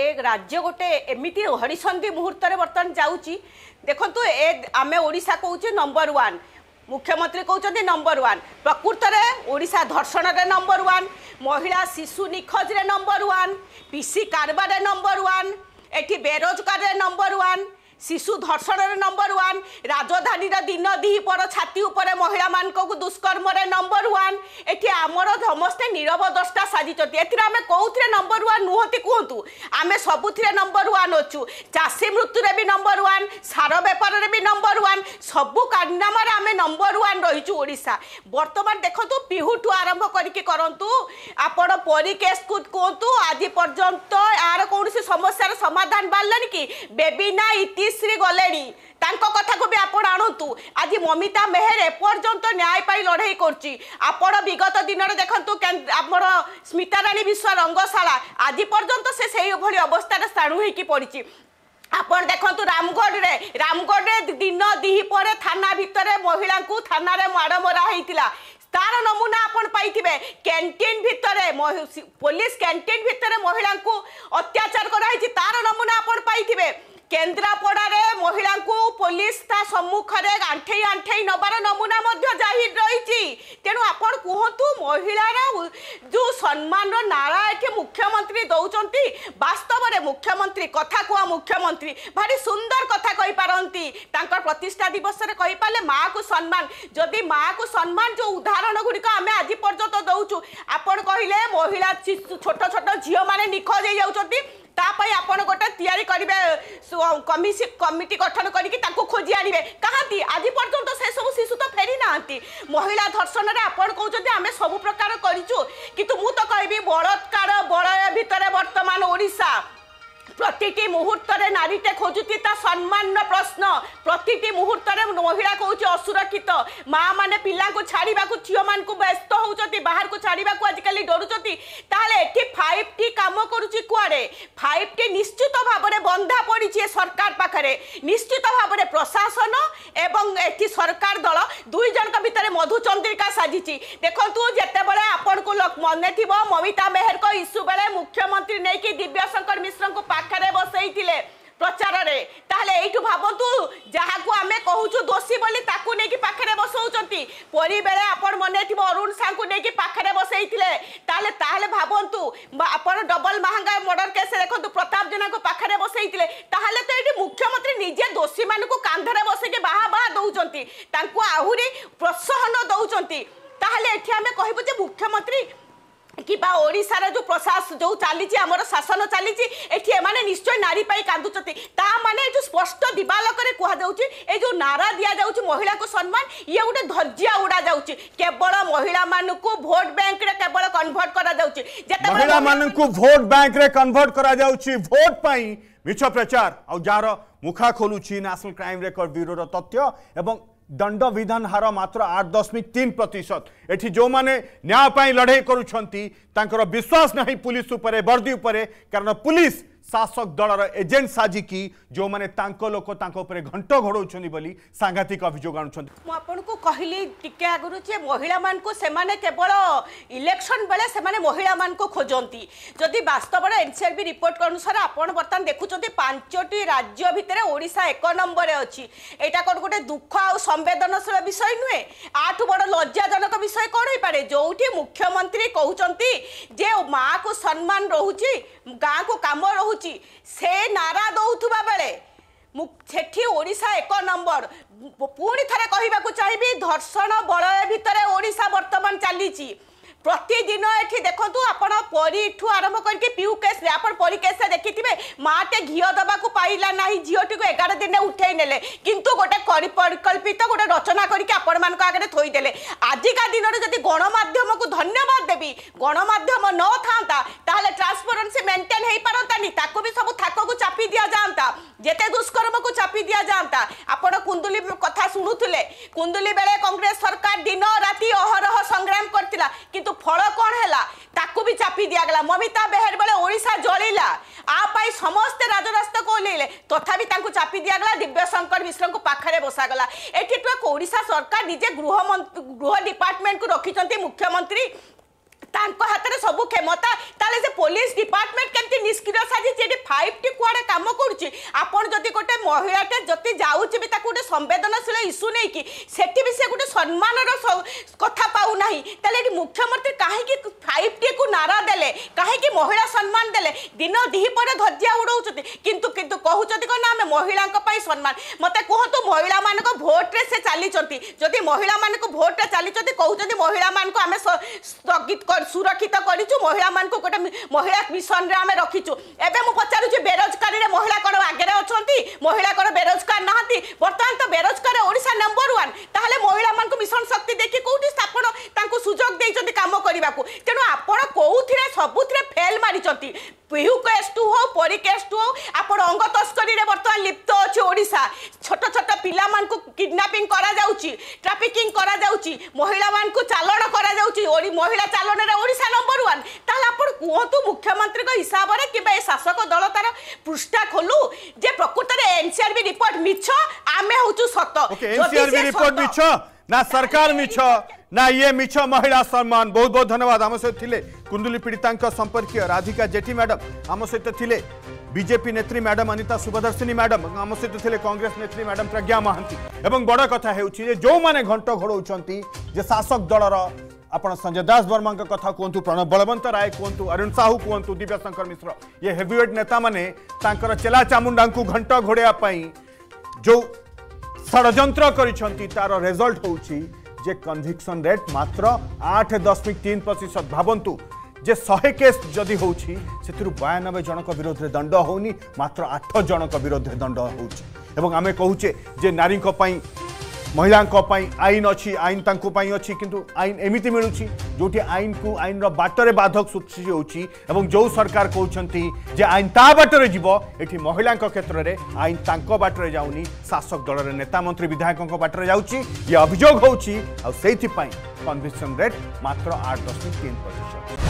ଏ ରାଜ୍ୟ ଗୋଟେ ଏମିତି ହରିସନ୍ଧି ମୁହୂର୍ତ୍ତରେ ବର୍ତ୍ତମାନ ଯାଉଛି ଦେଖନ୍ତୁ ଏ ଆମେ ଓଡ଼ିଶା କହୁଛେ ନମ୍ବର ୱାନ୍ ମୁଖ୍ୟମନ୍ତ୍ରୀ କହୁଛନ୍ତି ନମ୍ବର ୱାନ୍ ପ୍ରକୃତରେ ଓଡ଼ିଶା ଧର୍ଷଣରେ ନମ୍ବର ୱାନ୍ ମହିଳା ଶିଶୁ ନିଖୋଜରେ ନମ୍ବର ୱାନ୍ ପିସି କାରବାରରେ ନମ୍ବର ୱାନ୍ ଏଠି ବେରୋଜଗାରରେ ନମ୍ବର ୱାନ୍ শিশু ধর্ষণের নম্বর ওয়ান রাজধানীর দিন দ্বিপর ছাতি উপরে মহিলা মানুষ দুষ্কর্মের নম্বর ওয়ান এটি আমার সমস্তে নীরব দশটা সাজিছন্তি এতে আমি কোথায় নম্বর ওয়ান নুহতি কুহতু আমি সবুথে নম্বর ওয়ান অছু চাষী মৃত্যুরে বি নম্বর ওয়ান সার বেপারে বি নম্বর ওয়ান সবু কারনামারে আমি নম্বর ওয়ান রয়েছু ওড়শা বর্তমান দেখতু পিহুঠু আরম্ভ করি করতু আপনার পরী কেস কুহতু আজ পর্যন্ত আর কৌশি সমস্যার সমাধান বাড়লানি কি বেবিনা ইতি মিশ্রি গলেনি ତାଙ୍କ କଥାକୁ ବି ଆପଣ ଆଣନ୍ତୁ ଆଜି ମମିତା ମେହେର ଏପର୍ଯ୍ୟନ୍ତ ନ୍ୟାୟ ପାଇଁ ଲଢ଼େଇ କରୁଛି ଆପଣ ବିଗତ ଦିନରେ ଦେଖନ୍ତୁ ଆମର ସ୍ମିତାରାଣୀ ବିଶ୍ୱାଳ ରଙ୍ଗଶାଳା ଆଜି ପର୍ଯ୍ୟନ୍ତ ସେ ସେଇଭଳି ଅବସ୍ଥାରେ ସ୍ଥାଣୁ ହେଇକି ପଡ଼ିଛି ଆପଣ ଦେଖନ୍ତୁ ରାମଗଡ଼ରେ ରାମଗଡ଼ରେ ଦିନ ଦିହିପରେ ଥାନା ଭିତରେ ମହିଳାଙ୍କୁ ଥାନାରେ ମାଡ଼ ମରା ହେଇଥିଲା তার নমুনা আপন পাইবে ক্যান্টিন ভিতরে পুলিশ ক্যান্টিন ভিতরে মহিলা অত্যাচার করা হয়েছে তার নমুনা আপন পাইবে কেন্দ্রাপড়ারে মহিলাঙ্কু পুলিশ তা সম্মুখে আঁঠেই আঁঠেই নবার নমুনা মধ্য জাহির রয়েছে তেণু আপন কুহতু মহিলার যে সম্মানর নারা এটি মুখ্যমন্ত্রী দৌঁচান বাস্তবরে মুখ্যমন্ত্রী কথা কুয়া মুখ্যমন্ত্রী ভারি সুন্দর কথা কইপারতি তাঁর প্রতিষ্ঠা দিবসরে কইপারে মা কু সম্মান যদি মা কু সম্মান যে উদাহরণ গুড়িক আমি আজ পর্যন্ত দৌছু আপন কহিলে মহিলা ছোট ছোট ঝিও মানে নিখোঁজ হয়ে যাচ্ছেন তাপাই আপনার গোটা তৈরি করবে কমিশন কমিটি গঠন করি তাকে খোঁজি আনবে কাহি আজ পর্যন্ত সেসব শিশু তো ফেরি না মহিলা ধর্ষণের আপনার কৌন আমি সবু প্রকার করছু কিন্তু মু তো কবি বলৎকার বলয় ভিতরে বর্তমান ওড়শা প্রতিটি মুহূর্তরে নারীটে খোঁজুছি তা সম্মানর প্রশ্ন প্রতিটি মুহূর্তরে মহিলা কৌছি অসুরক্ষিত মা মানে পিলা ছাড়িবাকু ঝিও মানুষ ব্যস্ত হচ্ছেন বাহার ছাড়িবাকু আজকাল ডরুচন্তি তাহলে এটি ফাইভ টি কাম করুছি কুয়াড়ে ফাইভ টি নিশ্চিত ভাবে বন্ধা পড়ছে সরকার পাখে নিশ্চিত ভাবে প্রশাসন এবং এটি সরকার দল দুই জনক ভিতরে মধুচন্দ্রিকা সাজিছি দেখন্তু যেতবে আপনার মনে থিব মমিতা মেহরক ইস্যু বেড়ে মুখ্যমন্ত্রী নেই দিব্যশঙ্কর মিশ্রক পাখে বসাইলে প্রচারে তাহলে এইটু ভাবতু যাহাকু আমি কহুছু দোষী বলে তাকু নেকি পাখরে বসাউচন্তি পরিবেলে আপন মনে থিব অরুণ সাহু নেকি পাখরে বসাইলে তাহলে তাহলে ভাবন্তু আপন ডবল মাহাঙ্গা মর্ডর কেস দেখন্তু প্রতাপ জেনাকু পাখরে ଏଠି ଆମେ କହିବୁ ଯେ ମୁଖ୍ୟମନ୍ତ୍ରୀ কিংবা ওড়িশার যে প্রশাস যে চালছে আমার শাসন চালছে এটি এমানে নিশ্চয় নারী পাই কাঁদুচার তা মানে এই যে স্পষ্ট দিবালকরে কুহযাচ্ছে এই যে নারা দিয়া যাচ্ছে মহিলাকে সম্মান ইয়ে গোটে ধৈর্যা উড়া যাচ্ছে কেবল মহিলা মানুষ ভোট ব্যাঙ্করে কেবল কনভর্ট করা যাচ্ছে মহিলা মানুষ ভোট ব্যাঙ্করে কনভর্ট করা যাচ্ছে ভোট পাই মিছ প্রচার আর যার মুখা খোলুছি ন্যাশনাল ক্রাইম রেকর্ড ব্যুরোর তথ্য এবং दंड विधान हार मात्र आठ दशमिक तीन प्रतिशत एटी जो मैंने न्याय लड़े करुँचर विश्वास ना पुलिस उपर वर्दी उपर कारण पुलिस শাসক দলর এজেন্ট সাজিকি যে লোক তাঁর ঘণ্ট ঘোড়াউছেন বলে সাংঘাতিক অভিযোগ আনুছেন মু আপনার কহিলি টিকে আগর যে মহিলা মানুষ সেমানে কেবল ইলেকশন বেড়ে সেমানে মহিলা মানুষ খোঁজতি যদি বাস্তবর এনসিআরবি রিপোর্ট অনুসারে আপনার বর্তমান দেখুছেন পাঁচটি রাজ্য ভিতরে ওড়শা এক নম্বরে অছি এটা কোন গোটে দুঃখ আ সম্বেদনশীল বিষয় নুহে আঠু বড় লজ্জাজনক বিষয় কোণ হইপরে যেটি মুখ্যমন্ত্রী কুমার যে মা কু সম্মান রহুচি গাঁ কু কাম রহুচি ହେଉଛି ସେ ନାରା ଦେଉଥିବା ବେଳେ ମୁଁ ସେଠି ଓଡ଼ିଶା ଏକ ନମ୍ବର ପୁଣି ଥରେ କହିବାକୁ ଚାହିଁବି ଧର୍ଷଣ ବଳୟ ଭିତରେ ଓଡ଼ିଶା ବର୍ତ୍ତମାନ ଚାଲିଛି ପ୍ରତିଦିନ ଏଠି ଦେଖନ୍ତୁ ଆପଣ ପରୀଠୁ ଆରମ୍ଭ କରିକି ପିୟୁ କେସ୍ରେ ଆପଣ ପରୀ କେସ୍ରେ ଦେଖିଥିବେ ମାଆଟେ ଘିଅ ଦେବାକୁ ପାଇଲା ନାହିଁ ଝିଅଟିକୁ ଏଗାର ଦିନରେ ଉଠେଇ ନେଲେ କିନ୍ତୁ ଗୋଟେ ପରିକଳ୍ପିତ ଗୋଟେ ରଚନା କରିକି ଆପଣମାନଙ୍କ ଆଗରେ ଥୋଇଦେଲେ ଆଜିକା ଦିନରେ ଯଦି ଗଣମାଧ୍ୟମକୁ ଧନ୍ୟବାଦ ଦେବି ଗଣମାଧ୍ୟମ ନଥାନ୍ତା ତାହେଲେ ଟ୍ରାନ୍ସପରେନ୍ସି ମେଣ୍ଟେନ୍ ହେଇପାରନ୍ତାନି ତାକୁ ବି ସବୁ ଥାକକୁ ଚାପି ଦିଆଯାଆନ୍ତା ଯେତେ ଦୁଷ୍କର୍ମକୁ ଚାପି ଦିଆଯାଆନ୍ତା ଆପଣ କୁନ୍ଦୁଲି କଥା ଶୁଣୁଥିଲେ କୁନ୍ଦୁଲି ବେଳେ କଂଗ୍ରେସ ସରକାର ଦିନ ରାତି ଅହରହ ସଂଗ୍ରାମ କରିଥିଲା ফল কণ হেলা তাকে বি চাপি দিগলা মমিতা বেহের বেড়ে ওড়শা জলিলা আপাই সমস্তে রাজরাস্তাকে ওহ্লাইলে তথাপি তাঁকু চাপি দিগলা দিব্যশঙ্কর মিশ্রঙ্কু পাখে বসাগলা এটি টুক ওড়শা সরকার নিজে গৃহ গৃহ ডিপার্টমেন্টকু রক্ষিছেন মুখ্যমন্ত্রী ତାଙ୍କ ହାତରେ ସବୁ କ୍ଷମତା ତାହେଲେ ସେ ପୋଲିସ ଡିପାର୍ଟମେଣ୍ଟ କେମିତି ନିଷ୍କ୍ରିୟ ସାଜିଛି ଏଠି ଫାଇଭ ଟି କୁଆଡ଼େ କାମ କରୁଛି ଆପଣ ଯଦି ଗୋଟେ ମହିଳାଟେ ଯଦି ଯାଉଛି ବି ତାକୁ ଗୋଟେ ସମ୍ବେଦନଶୀଳ ଇସ୍ୟୁ ନେଇକି ସେଠି ବି ସେ ଗୋଟେ ସମ୍ମାନର କଥା ପାଉନାହିଁ ତାହେଲେ ଏଠି ମୁଖ୍ୟମନ୍ତ୍ରୀ କାହିଁକି ଫାଇଭ ଟିକୁ ନାରା ଦେଲେ କାହିଁକି ମହିଳା ସମ୍ମାନ ଦେଲେ ଦିନ ପରେ ଧଜିଆ ଉଡ଼ଉଛନ୍ତି କିନ୍ତୁ କିନ୍ତୁ କହୁଛନ୍ତି କ'ଣ ନା ଆମେ ମହିଳାଙ୍କ ପାଇଁ ସମ୍ମାନ ମୋତେ କୁହନ୍ତୁ ମହିଳାମାନଙ୍କ ଭୋଟରେ ସେ ଚାଲିଛନ୍ତି ଯଦି ମହିଳାମାନଙ୍କୁ ଭୋଟ୍ରେ ଚାଲିଛନ୍ତି କହୁଛନ୍ତି ମହିଳାମାନଙ୍କୁ ଆମେ ସ୍ଥଗିତ সুরক্ষিত করছু মহিলা মানুষ গোটে মহিলা মিশনরে আমি রক্ষিছু এবে মু পচারুছি বেরোজগারী মহিলা কোণ আগে অনেক মহিলা কোণ বেরোজগার না বর্তমান তো বেরোজগার ওড়শা নম্বর ওয়ান তাহলে মহিলা মানুষ মিশন শক্তি দেখি কোটি আপন তাঁর সুযোগ দিয়েছেন কাম করা তেমন আপনার কোথায় সবুজে ফেল মারিছেন পিহু কেস টু হোক পরী কেস টু হোক আপনার অঙ্গ তস্করীরে বর্তমান লিপ্ত ପିଲାମାନଙ୍କୁ କିଡ୍ନାପିଂ କରାଯାଉଛି ଟ୍ରାଫିକିଂ କରାଯାଉଛି ମହିଳାମାନଙ୍କୁ ଚାଲାଣ କରାଯାଉଛି ମହିଳା ଚାଲାଣରେ ଓଡ଼ିଶା ନମ୍ବର ୱାନ୍ ତାହେଲେ ଆପଣ କୁହନ୍ତୁ ମୁଖ୍ୟମନ୍ତ୍ରୀଙ୍କ ହିସାବରେ କିମ୍ବା ଏ ଶାସକ ଦଳ ତାର ପୃଷ୍ଠା ଖୋଲୁ ଯେ ପ୍ରକୃତରେ ଏନ୍ସିଆରବି ରିପୋର୍ଟ ମିଛ ଆମେ ହେଉଛୁ ସତ ଏନ୍ସିଆରବି ରିପୋର୍ଟ ମିଛ ନା ସରକାର ମିଛ ना ये मिछ महिला सम्मान बहुत बहुत धन्यवाद आम सहित थे कुंदुली पीड़िता संपर्क राधिका जेठी मैडम आम सहित तो थे बीजेपी नेत्री मैडम अनिता सुभदर्शिनी मैडम आम सहित तो थे कांग्रेस नेत्री मैडम प्रज्ञा महांती बड़ कथा जो मैंने घंट घोड़ शासक दलर ଆପଣ संजय दास वर्मा कथ କୁହନ୍ତୁ प्रणव बलवंत राय कहतु अरुण साहू कहतु ଦିବ୍ୟଶଙ୍କର मिश्र ये हेवीवेट नेता मैंने चेला चामुंडा को घंट ପାଇଁ जो षड़ କରିଛନ୍ତି ତାର যে কনভিকশন রেট মাত্র আঠ দশমিক তিন প্রতিশত ভাবন্তু যে শহে কেস যদি হচ্ছে সেথু বয়ানবে জনক বিরোধে দণ্ড হোনি মাত্র আঠ জনক বিরোধে দণ্ড হচ্ছে এবং আমি কুচে যে নারী মহিলাঙ্ক পাই আইন অছি আইন তাঙ্কু পাই অছি কিন্তু আইন এমিতি মিলুছি যোটি আইনকু আইনর বাটরে বাধক সৃষ্টি হচ্ছে এবং যে সরকার কৌছন্তি যে আইন তা বাটরে যাব এটি মহিলাঙ্ক ক্ষেত্রে আইন তাঙ্ক বাটরে যাওনি শাসক দলের নেতা মন্ত্রী বিধায়কঙ্ক বাটরে যাচ্ছি ইয়ে অভিযোগ হচ্ছে আইপাই কনভিকশন রেট মাত্র আট দশমিক তিন প্রতিশত